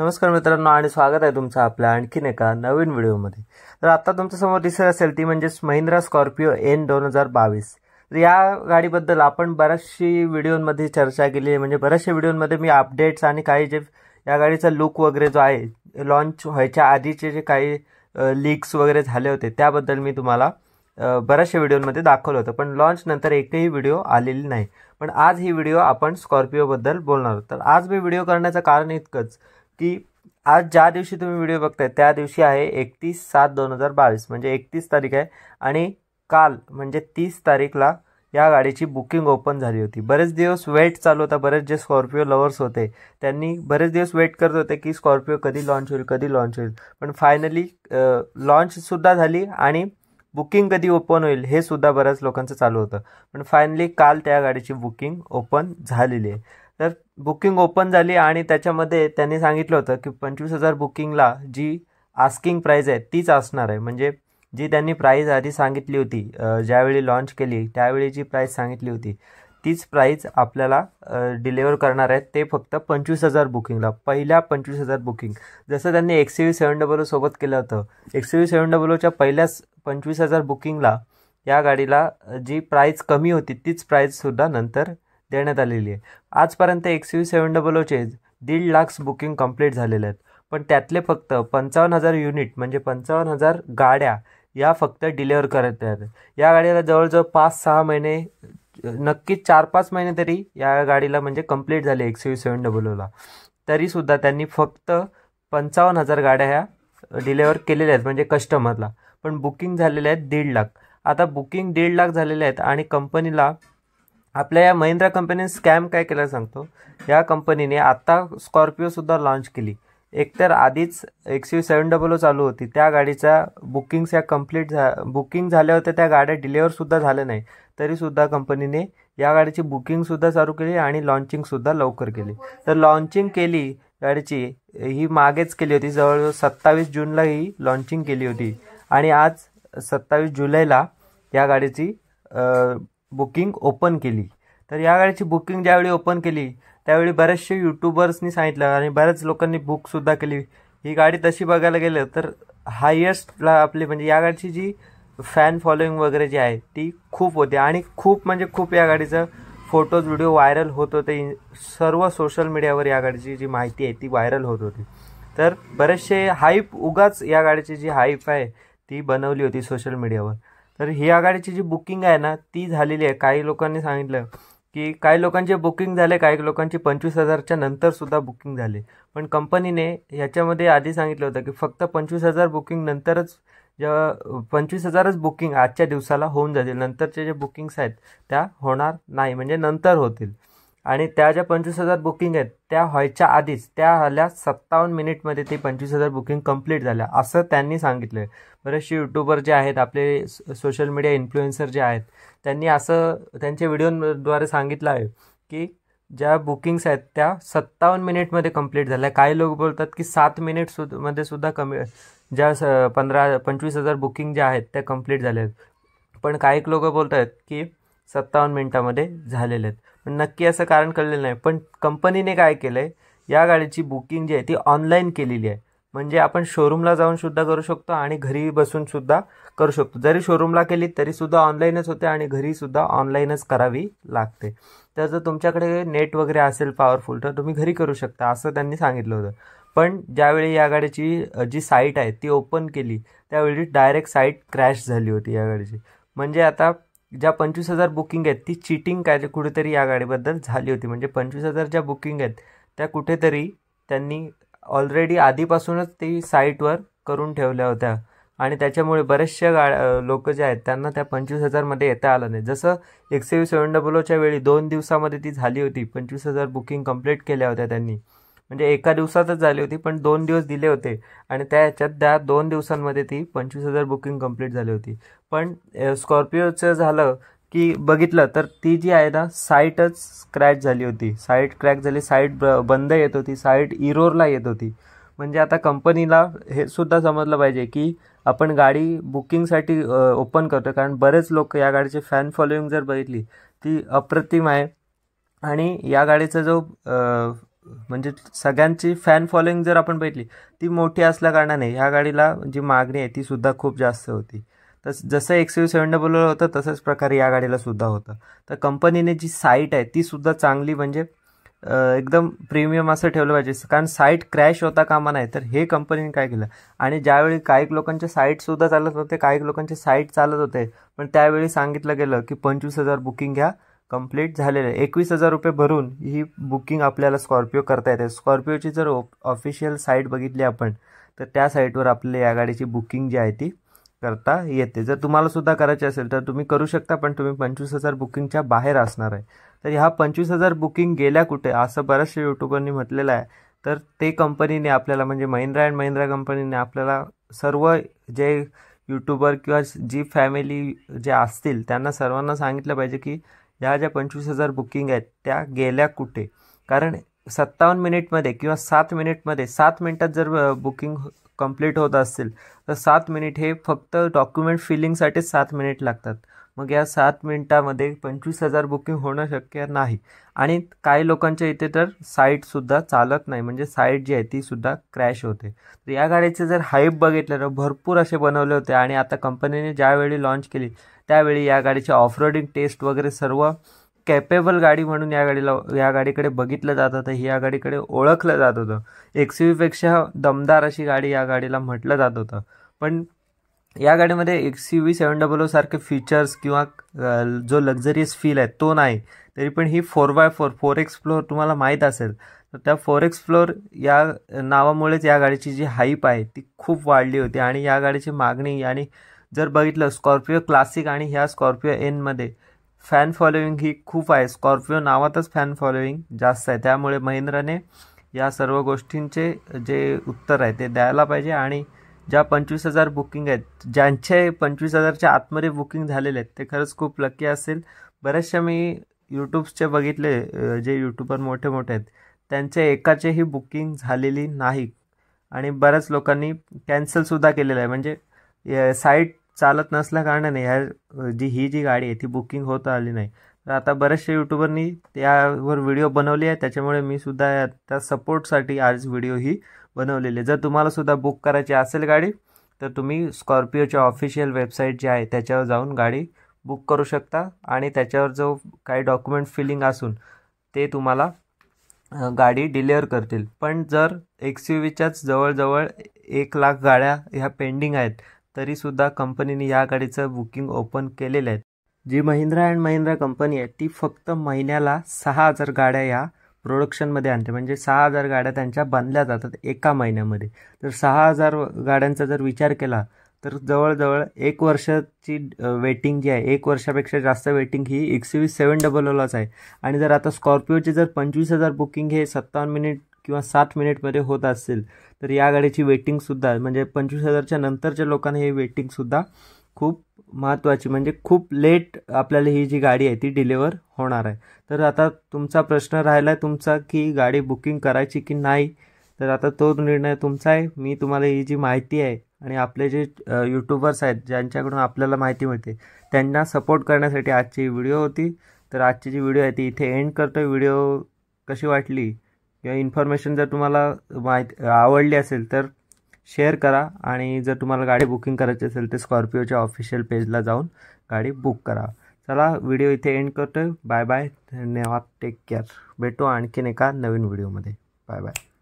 नमस्कार मित्रांनो आणि स्वागत आहे तुमचं आपल्या आणखीन एका नवीन व्हिडिओमध्ये तर आता तुमच्यासमोर दिसत असेल ती म्हणजेच महिंद्रा स्कॉर्पिओ एन दोन हजार बावीस तर या गाडीबद्दल आपण बऱ्याचशी व्हिडिओमध्ये चर्चा केली आहे म्हणजे बऱ्याचशा व्हिडिओमध्ये मी अपडेट्स आणि काही जे या गाडीचा लुक वगैरे जो आहे लॉन्च व्हायच्या आधीचे जे काही लीक्स वगैरे झाले होते त्याबद्दल मी तुम्हाला बऱ्याचशा व्हिडिओमध्ये दाखवलं होतं पण लॉन्चनंतर एकही व्हिडिओ आलेली नाही पण आज ही व्हिडिओ आपण स्कॉर्पिओबद्दल बोलणार आहोत तर आज मी व्हिडिओ करण्याचं कारण इतकंच की आज ज्या दिवशी तुम्ही व्हिडिओ बघताय त्या दिवशी आहे एकतीस सात दोन हजार बावीस म्हणजे एकतीस तारीख आहे आणि काल म्हणजे तीस तारीखला या गाडीची बुकिंग ओपन झाली होती बरेच दिवस वेट चालू होता बरेच जे स्कॉर्पिओ लवर्स होते त्यांनी बरेच दिवस वेट करत होते की स्कॉर्पिओ कधी लॉन्च होईल कधी लॉन्च होईल पण फायनली लॉन्चसुद्धा झाली आणि बुकिंग कधी ओपन होईल हे सुद्धा बऱ्याच लोकांचं चालू होतं पण फायनली काल त्या गाडीची बुकिंग ओपन झालेली आहे बुकिंग ओपन झाली आणि त्याच्यामध्ये त्यांनी सांगितलं होतं की पंचवीस हजार बुकिंगला जी आस्किंग प्राईज आहे तीच असणार आहे म्हणजे जी त्यांनी प्राईज आधी सांगितली होती ज्यावेळी लॉन्च केली त्यावेळी जी प्राईज सांगितली होती तीच प्राईज आपल्याला डिलेवर करणार आहेत ते फक्त पंचवीस हजार बुकिंगला पहिल्या पंचवीस हजार बुकिंग जसं त्यांनी एक्सयू सेवन डबल ओसोबत केलं होतं यू सेवन डबल पहिल्याच पंचवीस हजार बुकिंगला या गाडीला जी प्राईज कमी होती तीच प्राईजसुद्धा नंतर देण्यात आलेली आहे आजपर्यंत एक्स यू सेवन डबल ओचे दीड लाख बुकिंग कंप्लीट झालेले आहेत पण त्यातले फक्त पंचावन्न हजार युनिट म्हणजे पंचावन्न हजार गाड्या या फक्त डिलेवर करत आहेत या गाडीला जवळजवळ पाच सहा महिने नक्कीच चार पाच महिने तरी या गाडीला म्हणजे कंप्लीट झाले एक्स यू सेवन डबल ओला तरीसुद्धा त्यांनी फक्त पंचावन्न हजार गाड्या ह्या डिलेवर केलेल्या आहेत म्हणजे कस्टमरला पण बुकिंग झालेल्या आहेत दीड लाख आता बुकिंग दीड लाख झालेल्या आहेत आणि कंपनीला आपल्या या महिंद्रा कंपनीने स्कॅम काय केला सांगतो या कंपनीने आत्ता स्कॉर्पिओसुद्धा लॉन्च केली एकतर आधीच यू सेवन डबल ओ चालू होती त्या गाडीचा बुकिंग्स या कम्प्लीट झा बुकिंग झाल्या होत्या त्या गाड्या डिलेवरसुद्धा झाल्या नाही तरीसुद्धा कंपनीने या गाडीची बुकिंगसुद्धा चालू केली आणि लॉन्चिंगसुद्धा लवकर केली तर लॉन्चिंग केली गाडीची ही मागेच केली होती जवळजवळ सत्तावीस जूनला ही लॉन्चिंग केली होती आणि आज सत्तावीस जुलैला या गाडीची बुकिंग ओपन केली तर या गाडीची बुकिंग ज्यावेळी ओपन केली त्यावेळी बरेचसे यूट्यूबर्सनी सांगितलं आणि बऱ्याच लोकांनी बुकसुद्धा केली ही गाडी तशी बघायला गेलं तर हायेस्टला आपली म्हणजे या गाडीची जी फॅन फॉलोईंग वगैरे जी आहे ती खूप होती आणि खूप म्हणजे खूप या गाडीचं फोटोज व्हिडिओ व्हायरल होत होते सर्व सोशल मीडियावर या गाडीची जी माहिती आहे ती व्हायरल होत होती तर बरेचसे हाईप उगाच या गाडीची जी हाईप आहे ती बनवली होती सोशल मीडियावर तर ही आघाडीची जी बुकिंग आहे ना ती झालेली आहे काही लोकांनी सांगितलं की काही लोकांचे बुकिंग झाले काही लोकांची पंचवीस हजारच्या नंतरसुद्धा बुकिंग झाले पण कंपनीने ह्याच्यामध्ये आधी सांगितलं होतं की फक्त पंचवीस हजार बुकिंग नंतरच जेव्हा पंचवीस हजारच बुकिंग आजच्या दिवसाला होऊन जातील नंतरचे जे बुकिंग्स आहेत त्या होणार नाही म्हणजे नंतर होतील आणि त्या ज्या पंचवीस हजार बुकिंग आहेत त्या व्हायच्या आधीच त्या आल्या सत्तावन्न मिनिटमध्ये ते पंचवीस हजार बुकिंग कंप्लीट झाल्या असं त्यांनी सांगितलं आहे बरेचसे यूट्यूबर जे आहेत आपले सोशल मीडिया इन्फ्लुएन्सर जे आहेत त्यांनी असं त्यांच्या व्हिडिओद्वारे सांगितलं आहे की ज्या बुकिंग्स आहेत त्या सत्तावन्न मिनिटमध्ये कंप्लीट झाल्या काही लोक बोलतात की सात मिनिट सु मध्ये सुद्धा कमी ज्या स पंधरा पंचवीस हजार बुकिंग ज्या आहेत त्या कंप्लीट झाल्या आहेत पण काही लोक बोलत आहेत की सत्तावन्न मिनिटामध्ये झालेले आहेत पण नक्की असं कारण कळलेलं नाही पण कंपनीने काय केलं आहे या गाडीची बुकिंग जी आहे ती ऑनलाईन केलेली आहे म्हणजे आपण शोरूमला जाऊन सुद्धा करू शकतो आणि घरी बसून सुद्धा करू शकतो जरी शोरूमला केली तरी सुद्धा ऑनलाईनच होते आणि घरी सुद्धा ऑनलाईनच करावी लागते तर जर तुमच्याकडे नेट वगैरे असेल पॉवरफुल तर तुम्ही घरी करू शकता असं त्यांनी सांगितलं होतं पण ज्यावेळी या गाडीची जी साईट आहे ती ओपन केली त्यावेळी डायरेक्ट साईट क्रॅश झाली होती या गाडीची म्हणजे आता ज्या पंचवीस हजार बुकिंग आहेत ती चिटिंग काय कुठेतरी या गाडीबद्दल झाली होती म्हणजे पंचवीस हजार ज्या बुकिंग आहेत त्या कुठेतरी त्यांनी ऑलरेडी आधीपासूनच ती साईटवर करून ठेवल्या होत्या आणि त्याच्यामुळे बरेचशे गा लोक जे आहेत त्यांना त्या पंचवीस हजारमध्ये येता आलं नाही जसं एकशे वीस सेवन डबलोच्या वेळी दोन दिवसामध्ये ती झाली होती पंचवीस हजार बुकिंग कंप्लीट केल्या होत्या त्यांनी म्हणजे एका दिवसातच झाली होती पण दोन दिवस दिले होते आणि त्या ह्याच्यात त्या दोन दिवसांमध्ये ती पंचवीस हजार बुकिंग कंप्लीट झाली होती पण स्कॉर्पिओचं झालं की बघितलं तर ती जी आहे ना साईटच स्क्रॅच झाली होती साईट क्रॅक झाली साईट ब बंद येत होती साईट इरोरला येत होती म्हणजे आता कंपनीला हे सुद्धा समजलं पाहिजे की आपण गाडी बुकिंगसाठी ओपन करतो कारण बरेच लोक या गाडीचे फॅन फॉलोईंग जर बघितली ती अप्रतिम आहे आणि या गाडीचा जो म्हणजे सगळ्यांची फॅन फॉलोईंग जर आपण बघितली ती मोठी असल्या कारणाने ह्या गाडीला जी मागणी आहे तीसुद्धा खूप जास्त होती तस जसं एक्स यू सेवन डबल होतं तसंच प्रकारे या गाडीला सुद्धा होतं तर कंपनीने जी साईट आहे तीसुद्धा चांगली म्हणजे एकदम प्रीमियम असं ठेवलं पाहिजे कारण साईट क्रॅश होता कामा नाही तर हे कंपनीने काय केलं आणि ज्यावेळी काही लोकांच्या साईटसुद्धा चालत होते काही लोकांचे साईट चालत होते पण त्यावेळी सांगितलं गेलं की पंचवीस हजार बुकिंग ह्या कंप्लीट झालेलं आहे एकवीस हजार रुपये भरून ही बुकिंग आपल्याला स्कॉर्पिओ करता येते स्कॉर्पिओची जर ऑफिशियल साईट बघितली आपण तर त्या साईटवर आपल्याला या गाडीची बुकिंग जी आहे ती करता येते जर तुम्हाला सुद्धा करायचे असेल तर तुम्ही करू शकता पण तुम्ही पंचवीस हजार बुकिंगच्या बाहेर असणार आहे तर ह्या पंचवीस हजार बुकिंग गेल्या कुठे असं बऱ्याचशा युट्यूबरनी म्हटलेलं आहे तर ते कंपनीने आपल्याला म्हणजे महिंद्रा अँड महिंद्रा कंपनीने आपल्याला सर्व जे युट्यूबर किंवा जी फॅमिली जे असतील त्यांना सर्वांना सांगितलं पाहिजे की ह्या ज्या पंचवीस हजार बुकिंग आहेत त्या गेल्या कुठे कारण सत्तावन्न मिनिटमध्ये किंवा सात मिनिटमध्ये सात मिनिटात जर बुकिंग कंप्लीट होत असेल तर सात मिनिट हे फक्त डॉक्युमेंट फिलिंगसाठीच सात मिनिट लागतात मग या सात मिनिटामध्ये पंचवीस हजार बुकिंग होणं शक्य नाही आणि काही लोकांच्या इथे तर साईटसुद्धा चालत नाही म्हणजे साईट जी आहे तीसुद्धा क्रॅश होते तर या गाडीचे जर हाईप बघितलं तर भरपूर असे बनवले होते आणि आता कंपनीने ज्यावेळी लॉन्च केली त्यावेळी या गाडीचे ऑफ टेस्ट वगैरे सर्व कॅपेबल गाडी म्हणून या गाडीला या गाडीकडे बघितलं जात होतं ही या गाडीकडे ओळखलं जात होतं वीपेक्षा दमदार अशी गाडी या गाडीला म्हटलं जात होतं पण या गाडीमध्ये एक्सी व्ही सेवन डबल ओ सारखे फीचर्स किंवा जो लक्झरियस फील आहे तो नाही तरी पण ही four by four four X तुम्हाला माहीत असेल तर त्या फोर एक्स फ्लोअर या नावामुळेच या गाडीची जी हाईप आहे ती खूप वाढली होती आणि या गाडीची मागणी आणि जर बघितलं स्कॉर्पिओ क्लासिक आणि ह्या स्कॉर्पिओ एनमध्ये फॅन फॉलोईंग ही खूप आहे स्कॉर्पिओ नावातच फॅन फॉलोईंग जास्त आहे त्यामुळे महिंद्राने या सर्व गोष्टींचे जे उत्तर आहे ते द्यायला पाहिजे आणि ज्या पंचवीस हजार बुकिंग आहेत ज्यांचे पंचवीस हजारच्या आतमध्ये बुकिंग झालेले आहेत ते खरंच खूप लकी असेल बऱ्याचशा मी यूट्यूब्सचे बघितले जे यूट्यूबर मोठे मोठे आहेत त्यांचे एकाचेही बुकिंग झालेली नाही आणि बऱ्याच लोकांनी कॅन्सलसुद्धा केलेलं आहे म्हणजे साईट चालत नसल्या कारणाने ह्या जी ही जी गाडी आहे ती बुकिंग होत आली नाही तर आता बरेचसे युट्यूबरनी त्यावर व्हिडिओ बनवले आहे त्याच्यामुळे मी सुद्धा त्या सपोर्टसाठी आज व्हिडिओ ही बनवलेली जर तुम्हाला सुद्धा बुक करायची असेल गाडी तर तुम्ही स्कॉर्पिओच्या ऑफिशियल वेबसाईट जी आहे त्याच्यावर जाऊन गाडी बुक करू शकता आणि त्याच्यावर जो काही डॉक्युमेंट फिलिंग असून ते तुम्हाला गाडी डिलेवर करतील पण जर एक्स यू व्हीच्याच जवळजवळ एक लाख गाड्या ह्या पेंडिंग आहेत तरीसुद्धा कंपनीने या गाडीचं बुकिंग ओपन केलेलं आहे जी महिंद्रा अँड महिंद्रा कंपनी आहे ती फक्त महिन्याला सहा हजार गाड्या या प्रोडक्शनमध्ये आणते म्हणजे सहा हजार गाड्या त्यांच्या बांधल्या जातात एका महिन्यामध्ये तर सहा हजार गाड्यांचा जर विचार केला तर जवळजवळ एक वर्षाची वेटिंग जी आहे एक वर्षापेक्षा जास्त वेटिंग ही एकशे वीस सेवन डबल ओलाच आहे आणि जर आता स्कॉर्पिओचे जर पंचवीस हजार बुकिंग हे सत्तावन्न मिनिट किंवा सात मिनिटमध्ये होत असेल तर या गाडीची वेटिंगसुद्धा म्हणजे पंचवीस हजारच्या नंतरच्या लोकांना हे वेटिंगसुद्धा खूप महत्त्वाची म्हणजे खूप लेट आपल्याला ही जी गाडी आहे ती डिलिव्हर होणार आहे तर आता तुमचा प्रश्न राहिला आहे तुमचा की गाडी बुकिंग करायची की नाही तर आता तो निर्णय तुमचा आहे मी तुम्हाला ही जी माहिती आहे आणि आपले जे यूट्यूबर्स आहेत ज्यांच्याकडून आपल्याला माहिती मिळते त्यांना सपोर्ट करण्यासाठी आजची व्हिडिओ होती तर आजची जी व्हिडिओ आहे ती इथे एंड करतो व्हिडिओ कशी वाटली किंवा इन्फॉर्मेशन जर तुम्हाला माहित आवडली असेल तर शेअर करा आणि जर तुम्हाला गाडी बुकिंग करायची असेल तर स्कॉर्पिओच्या ऑफिशियल पेजला जाऊन गाडी बुक करा चला व्हिडिओ इथे एंड करतो आहे बाय बाय धन्यवाद टेक केअर भेटू आणखीन एका नवीन व्हिडिओमध्ये बाय बाय